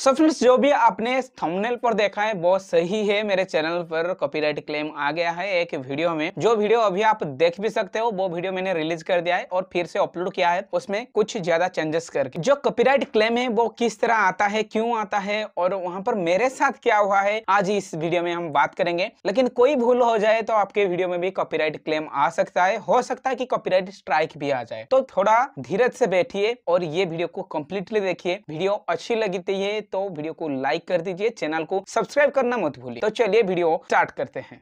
so friends जो भी आपने थंबनेल पर देखा है बहुत सही है मेरे चैनल पर कॉपीराइट क्लेम आ गया है एक वीडियो में जो वीडियो अभी आप देख भी सकते हो वो वीडियो मैंने रिलीज कर दिया है और फिर से अपलोड किया है उसमें कुछ ज्यादा चेंजेस करके जो कॉपीराइट क्लेम है वो किस तरह आता है क्यों आता है और वहाँ पर मेरे साथ क्या हुआ है आज इस वीडियो में हम बात करेंगे लेकिन कोई भूल हो जाए तो आपके वीडियो में भी कॉपी क्लेम आ सकता है हो सकता है की कॉपीराइट स्ट्राइक भी आ जाए तो थोड़ा धीरज से बैठिए और ये वीडियो को कम्प्लीटली देखिए वीडियो अच्छी लगी है तो तो वीडियो को लाइक कर दीजिए चैनल को सब्सक्राइब करना मत भूलिए तो चलिए वीडियो स्टार्ट करते हैं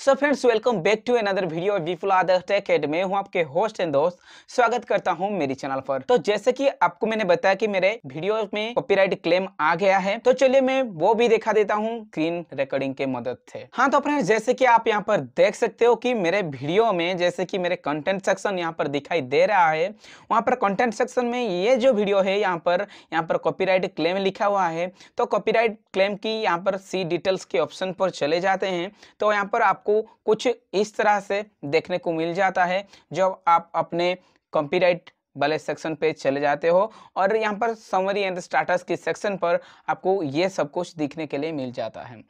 so friends welcome back to another video Vipul Aadar tech add मैं हूं आपके होस्ट एंड दोस्त स्वागत करता हूं मेरे चैनल पर तो जैसे कि आपको मैंने बताया कि मेरे वीडियो में कॉपीराइट क्लेम आ गया है तो चलिए मैं वो भी दिखा देता हूं स्क्रीन रिकॉर्डिंग के मदद से हाँ तो फ्रेंड्स जैसे की आप यहाँ पर देख सकते हो की मेरे वीडियो में जैसे की मेरे कंटेंट सेक्शन यहाँ पर दिखाई दे रहा है वहाँ पर कंटेंट सेक्शन में ये जो वीडियो है यहाँ पर यहाँ पर कॉपी क्लेम लिखा हुआ है तो कॉपी क्लेम की यहाँ पर सी डिटेल्स के ऑप्शन पर चले जाते हैं तो यहाँ पर आपको आपको कुछ इस तरह से देखने को मिल जाता है जब आप अपने कॉपीराइट वाले सेक्शन पे चले जाते हो और यहाँ पर समरी एंड स्टाटस के सेक्शन पर आपको ये सब कुछ दिखने के लिए मिल जाता है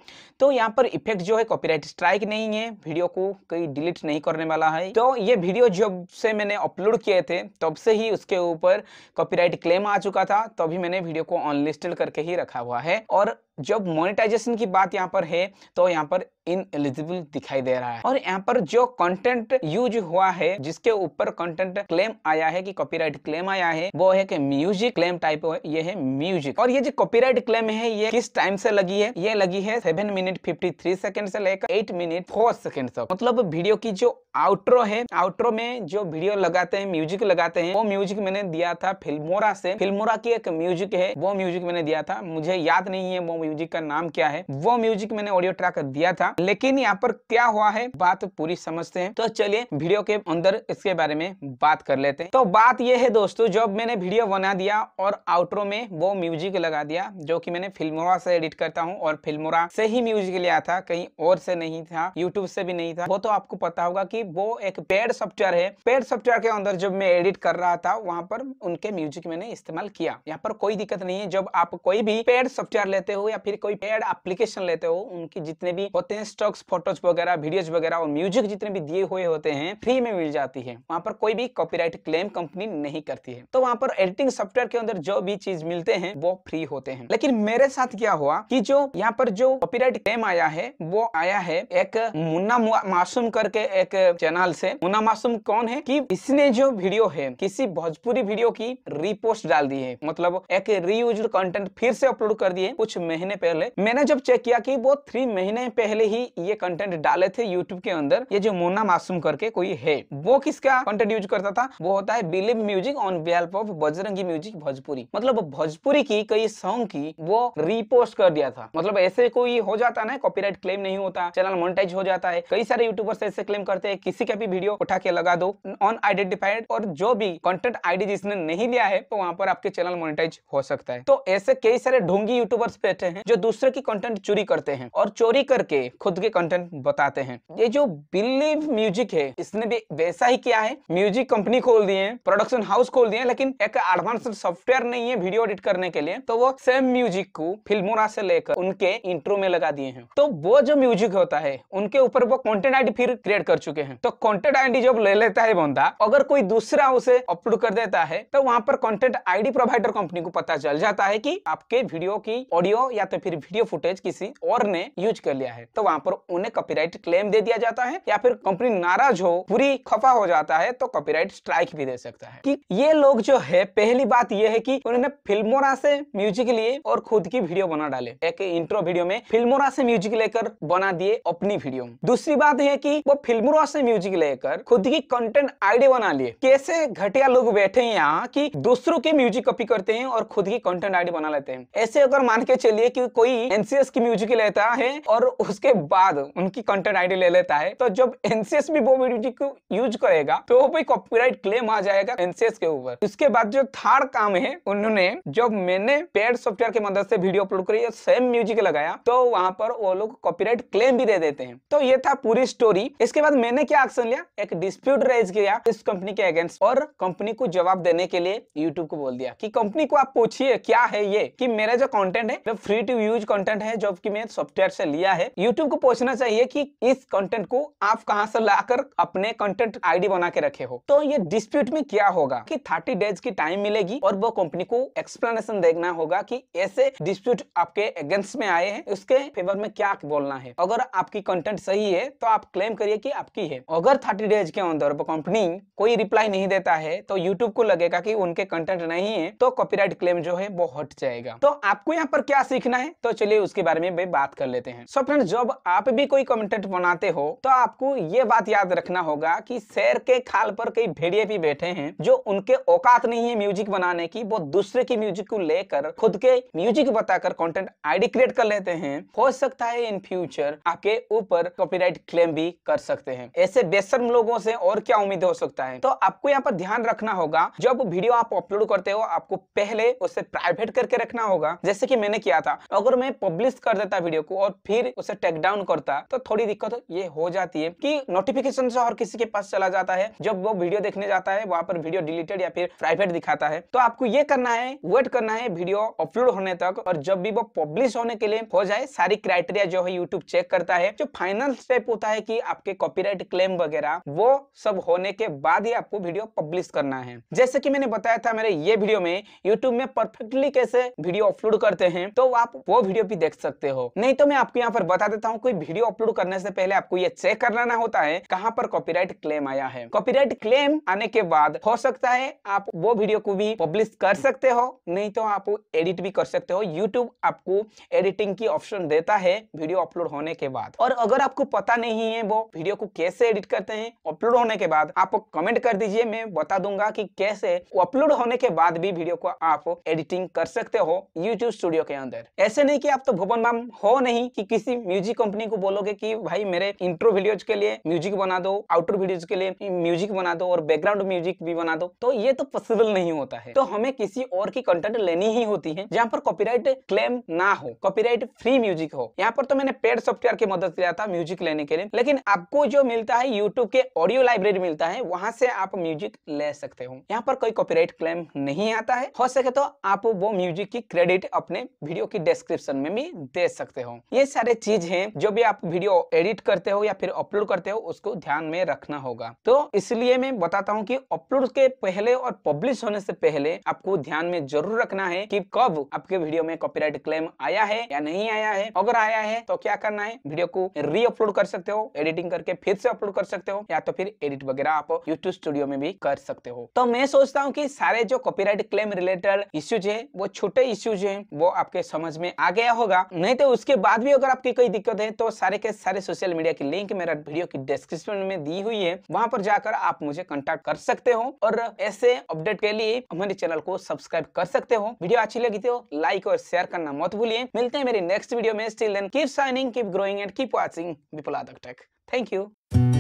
तो यहाँ पर इफेक्ट जो है कॉपीराइट स्ट्राइक नहीं है वीडियो को कहीं डिलीट नहीं करने वाला है तो ये वीडियो जब से मैंने अपलोड किए थे तब से ही उसके ऊपर कॉपीराइट क्लेम आ चुका था तभी मैंने वीडियो को अनलिस्टेड करके ही रखा हुआ है और जब मोनेटाइजेशन की बात यहाँ पर है तो यहाँ पर इन एलिजिबल दिखाई दे रहा है और यहाँ पर जो कंटेंट यूज हुआ है जिसके ऊपर कंटेंट क्लेम आया है कि कॉपीराइट क्लेम आया है वो है कि म्यूजिक क्लेम टाइप ये है म्यूजिक और ये जो कॉपीराइट क्लेम है ये किस टाइम से लगी है ये लगी है seven minute fifty three second से लेकर एट मिनट फोर सेकेंड तक मतलब वीडियो की जो आउट्रो है आउट्रो में जो वीडियो लगाते हैं म्यूजिक लगाते हैं वो म्यूजिक मैंने दिया था फिल्मोरा से फिल्मोरा की एक म्यूजिक है वो म्यूजिक मैंने दिया था मुझे याद नहीं है वो म्यूजिक का नाम क्या है वो म्यूजिक मैंने ऑडियो ट्रैक दिया था लेकिन यहाँ पर क्या हुआ है बात पूरी समझते हैं तो चलिए वीडियो के अंदर इसके बारे में बात कर लेते हैं तो बात यह है दोस्तों जब मैंने वीडियो बना दिया और आउटरो में वो म्यूजिक लगा दिया जो की मैंने फिल्मोरा से एडिट करता हूँ और फिल्मोरा से ही म्यूजिक लिया था कहीं और से नहीं था यूट्यूब से भी नहीं था वो तो आपको पता होगा की वो एक पेड सॉफ्टवेयर है पेड सॉफ्टवेयर के अंदर जब मैं एडिट कर रहा था वहां पर उनके म्यूजिक मैंने इस्तेमाल किया यहाँ पर कोई दिक्कत नहीं है जब आप कोई भी पेड सॉफ्टवेयर लेते हो या या फिर कोई पेड एप्लीकेशन लेते हो उनकी जितने भी होते हैं स्टॉक्स फोटोज वगैरह वीडियोज वगैरह और म्यूजिक जितने भी दिए हुए होते हैं फ्री में मिल जाती है वहाँ पर कोई भी कॉपी क्लेम कंपनी नहीं करती है तो वहाँ पर एडिटिंग सॉफ्टवेयर के अंदर जो भी चीज मिलते हैं वो फ्री होते हैं लेकिन मेरे साथ क्या हुआ की जो यहाँ पर जो कॉपी क्लेम आया है वो आया है एक मुन्ना मासूम करके एक चैनल से मुन्ना मासूम कौन है की इसने जो वीडियो है किसी भोजपुरी वीडियो की रिपोस्ट डाल दी है मतलब एक रीयूज कंटेंट फिर से अपलोड कर दिए कुछ महीने महीने पहले मैंने जब चेक किया कि वो थ्री महीने पहले ही ये कंटेंट डाले थे यूट्यूब के अंदर ये जो मोना मासूम करके कोई है वो किसका कंटेंट यूज करता था वो होता है बिलीव म्यूजिक ऑन बिहेल्प ऑफ बजरंगी म्यूजिक भोजपुरी मतलब भोजपुरी की कई सॉन्ग की वो रिपोस्ट कर दिया था मतलब ऐसे कोई हो जाता ना कॉपी क्लेम नहीं होता चैनल मोनिटाइज हो जाता है कई सारे यूट्यूबर्स ऐसे क्लेम करते हैं किसी का भी वीडियो उठा के लगा दो ऑन आइडेंटिफाइड और जो भी कंटेंट आईडी जिसने नहीं लिया है तो वहां पर आपके चैनल मोनिटाइज हो सकता है तो ऐसे कई सारे ढोंगी यूट्यूबर्स बैठे हैं जो दूसरे की कंटेंट चोरी करते हैं और चोरी करके खुद के कंटेंट बताते हैं ये जो बिलीव म्यूजिक है इसने भी वैसा ही किया है म्यूजिक कंपनी खोल दिए हैं प्रोडक्शन हाउस खोल दिए लेकिन एक एडवांस सॉफ्टवेयर नहीं है वीडियो एडिट करने के लिए तो वो सेम म्यूजिक को फिल्मोरा से लेकर उनके इंट्रो में लगा दिए हैं तो वो जो म्यूजिक होता है उनके ऊपर वो कॉन्टेंट आईडी फिर क्रिएट कर चुके हैं तो कॉन्टेंट आईडी जब ले लेता है बंदा अगर कोई दूसरा उसे अपलोड कर देता है तो वहां पर कॉन्टेंट आईडी प्रोवाइडर कंपनी को पता चल जाता है कि आपके वीडियो की ऑडियो या तो फिर वीडियो फुटेज किसी और ने यूज कर लिया है तो वहाँ पर उन्हें कॉपीराइट क्लेम दे दिया जाता है या फिर कंपनी नाराज हो पूरी खफा हो जाता है तो कॉपीराइट स्ट्राइक भी दे सकता है कि ये लोग जो है पहली बात ये है कि उन्होंने फिल्मोरा से म्यूजिक लिए और खुद की वीडियो बना डाले एक इंट्रो वीडियो में फिल्मोरा से म्यूजिक लेकर बना दिए अपनी वीडियो दूसरी बात है की वो फिल्मोरा से म्यूजिक लेकर खुद की कंटेंट आईडी बना लिए कैसे घटिया लोग बैठे यहाँ की दूसरों के म्यूजिक कॉपी करते हैं और खुद की कंटेंट आईडी बना लेते हैं ऐसे अगर मान के चलिए में कि कोई एनसीएस की म्यूजिक लेता है और उसके बाद उनकी कंटेंट आईडी ले लेता है तो जब एनसीएस भी वो म्यूजिक यूज करेगा तो वो कॉपीराइट क्लेम आ जाएगा एनसीएस के ऊपर उसके बाद जो थर्ड काम है उन्होंने जब मैंने पेड सॉफ्टवेयर की मदद से वीडियो अपलोड करी और सेम म्यूजिक लगाया तो वहां पर वो लोग कॉपीराइट क्लेम भी दे देते हैं तो ये था पूरी स्टोरी इसके बाद मैंने क्या एक्शन लिया एक डिस्प्यूट रेज किया इस कंपनी के अगेंस्ट और कंपनी को जवाब देने के लिए यूट्यूब को बोल दिया कि कंपनी को आप पूछिए क्या है ये कि मेरा जो कंटेंट है मैं फ्री क्रिएटिव यूज कंटेंट है जो कि मैं सॉफ्टवेयर से लिया है यूट्यूब को पूछना चाहिए कि इस कंटेंट को आप कहां से लाकर अपने कंटेंट आईडी बना के रखे हो तो ये डिस्प्यूट में क्या होगा कि 30 डेज की टाइम मिलेगी और वो कंपनी को एक्सप्लेनेशन देखना होगा कि ऐसे डिस्प्यूट आपके अगेंस्ट में आए हैं उसके फेवर में क्या बोलना है अगर आपकी कंटेंट सही है तो आप क्लेम करिए कि आपकी है अगर थर्टी डेज के अंदर वो कंपनी कोई रिप्लाई नहीं देता है तो यूट्यूब को लगेगा की उनके कंटेंट नहीं है तो कॉपी क्लेम जो है वो हट जाएगा तो आपको यहाँ पर क्या सीख लिखना है तो चलिए उसके बारे में भी बात कर लेते हैं सो so फ्रेंड जब आप भी कोई कंटेंट बनाते हो तो आपको ये बात याद रखना होगा कि शेर के खाल पर कई भेड़िए भी बैठे हैं जो उनके औकात नहीं है म्यूजिक बनाने की वो दूसरे की म्यूजिक को लेकर खुद के म्यूजिक बताकर कॉन्टेंट आईडी क्रिएट कर लेते हैं हो सकता है इन फ्यूचर आपके ऊपर कॉपी क्लेम भी कर सकते हैं ऐसे बेसर लोगों से और क्या उम्मीद हो सकता है तो आपको यहाँ पर ध्यान रखना होगा जब वीडियो आप अपलोड करते हो आपको पहले उसे प्राइवेट करके रखना होगा जैसे कि मैंने किया था अगर मैं पब्लिश कर देता वीडियो को और फिर उसे टेक डाउन करता तो थोड़ी दिक्कत ये हो जाती है कि नोटिफिकेशन से और किसी के पास चला जाता है जब वो वीडियो देखने जाता है वहां पर वीडियो डिलीटेड या फिर प्राइवेट दिखाता है तो आपको ये करना है वेट करना है वीडियो अपलोड होने तक और जब भी वो पब्लिश होने के लिए हो जाए सारी क्राइटेरिया जो है यूट्यूब चेक करता है जो फाइनल स्टेप होता है की आपके कॉपी क्लेम वगैरह वो सब होने के बाद ही आपको वीडियो पब्लिश करना है जैसे की मैंने बताया था मेरे ये वीडियो में यूट्यूब में परफेक्टली कैसे वीडियो अपलोड करते हैं तो वहां आप वो वीडियो भी देख सकते हो नहीं तो मैं आपको यहाँ पर बता देता हूँ कोई वीडियो अपलोड करने से पहले आपको ये चेक कर होता है कहाँ पर कॉपीराइट क्लेम आया है कॉपीराइट क्लेम आने के बाद हो सकता है आप वो वीडियो को भी पब्लिश कर सकते हो नहीं तो आप एडिट भी कर सकते हो यूट्यूब आपको एडिटिंग की ऑप्शन देता है वीडियो अपलोड होने के बाद और अगर आपको पता नहीं है वो वीडियो को कैसे एडिट करते हैं अपलोड होने के बाद आप कमेंट कर दीजिए मैं बता दूंगा कि कैसे अपलोड होने के बाद भी वीडियो को आप एडिटिंग कर सकते हो यूट्यूब स्टूडियो के अंदर ऐसे नहीं कि आप तो भुवन बाम हो नहीं कि किसी म्यूजिक कंपनी को बोलोगे कि भाई मेरे इंट्रो वीडियोज के लिए म्यूजिक बना दो आउटर वीडियोज के लिए म्यूजिक बना दो और बैकग्राउंड म्यूजिक भी बना दो तो ये तो पॉसिबल नहीं होता है तो हमें किसी और की कंटेंट लेनी ही होती है जहाँ पर कॉपीराइट क्लेम ना हो कॉपीराइट फ्री म्यूजिक हो यहाँ पर तो मैंने पेड सॉफ्टवेयर की मदद लिया था म्यूजिक लेने के लिए लेकिन आपको जो मिलता है यूट्यूब के ऑडियो लाइब्रेरी मिलता है वहां से आप म्यूजिक ले सकते हो यहाँ पर कोई कॉपीराइट क्लेम नहीं आता है हो सके तो आप वो म्यूजिक की क्रेडिट अपने वीडियो की डिस्क्रिप्शन में भी दे सकते हो ये सारे चीज है जो भी आप वीडियो एडिट करते हो या फिर अपलोड करते हो उसको ध्यान में रखना होगा तो इसलिए मैं बताता हूँ कि अपलोड के पहले और पब्लिश होने से पहले आपको ध्यान में जरूर रखना है की कब आपके वीडियो में कॉपीराइट क्लेम आया है या नहीं आया है अगर आया है तो क्या करना है वीडियो को री अपलोड कर सकते हो एडिटिंग करके फिर से अपलोड कर सकते हो या तो फिर एडिट वगैरह आप यूट्यूब स्टूडियो में भी कर सकते हो तो मैं सोचता हूँ की सारे जो कॉपी क्लेम रिलेटेड इश्यूज है वो छोटे इश्यूज है वो आपके समझ समझ में आ गया होगा नहीं तो उसके बाद भी अगर आपकी कोई दिक्कत है तो सारे के सारे सोशल मीडिया की लिंक मेरा वीडियो की डिस्क्रिप्शन में दी हुई है वहाँ पर जाकर आप मुझे कॉन्टेक्ट कर सकते हो और ऐसे अपडेट के लिए हमारे चैनल को सब्सक्राइब कर सकते हो वीडियो अच्छी लगी तो लाइक और शेयर करना मत भूलिए मिलते हैं मेरे नेक्स्ट वीडियो में still then keep shining keep growing and keep watching Vipul Adak tech thank you